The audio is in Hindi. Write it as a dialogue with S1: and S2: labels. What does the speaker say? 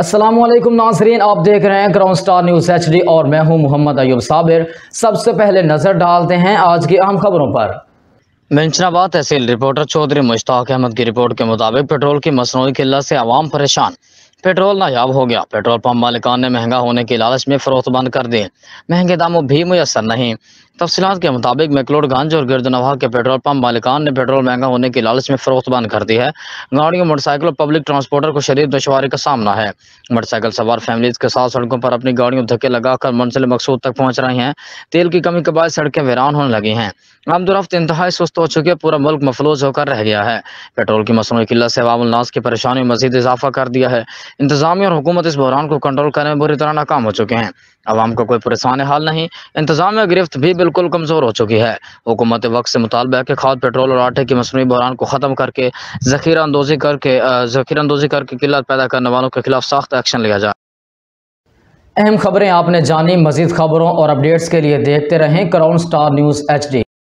S1: असलम नाजरीन आप देख रहे हैं क्राउन स्टार न्यूज़ एच डी और मैं हूं मोहम्मद अयूब साबिर सबसे पहले नज़र डालते हैं आज की अहम खबरों पर
S2: मंशनाबाद तहसील रिपोर्टर चौधरी मुश्ताक अहमद की रिपोर्ट के मुताबिक पेट्रोल की मसनू किल्लत से आवाम परेशान पेट्रोल नायाब हो गया पेट्रोल पंप मालिकान ने महंगा होने की लालच में फरोख्त बंद कर दी महंगे दामों भी मैसर नहीं तफसीत के मुताबिक मैकलोडगंज और गिरदनवा के पेट्रोल पंप मालिकान ने पेट्रोल महंगा होने की लालच में फरोख्त बंद कर दी है गाड़ियों मोटरसाइकिल और पब्लिक ट्रांसपोर्टर को शरीर दुशारी का सामना है मोटरसाइकिल सवार फैमिलीज के साथ सड़कों पर अपनी गाड़ियों धक्के लगाकर मंजिल मकसूद तक पहुँच रहे हैं तेल की कमी के बाद सड़कें वीरान होने लगी हैं आमदोरफ्त इंतहाई सुस्त हो चुके पूरा मुल्क मफलूज होकर रह गया है पेट्रोल की मसनू किल्लत से अवामनास की परेशानी में मजीद इजाफा कर दिया है इंतजामी और हुकूमत इस बहरान को कंट्रोल करने में बुरी तरह नाकाम हो चुके हैं आवाम का कोई परेशान हाल नहीं इंतजाम गिरफ्त भी बिल्कुल कमज़ोर हो चुकी है हुकूमत वक्त से मुतालबा है कि खाद पेट्रोल और आटे की मसनू बहरान को ख़त्म करके जखीरा अंदोजी करके जखीरा अंदोजी करके किल्लत पैदा करने वालों के खिलाफ सख्त एक्शन लिया जाए
S1: अहम खबरें आपने जानी मजीद खबरों और अपडेट्स के लिए देखते रहें क्राउन स्टार न्यूज़ एच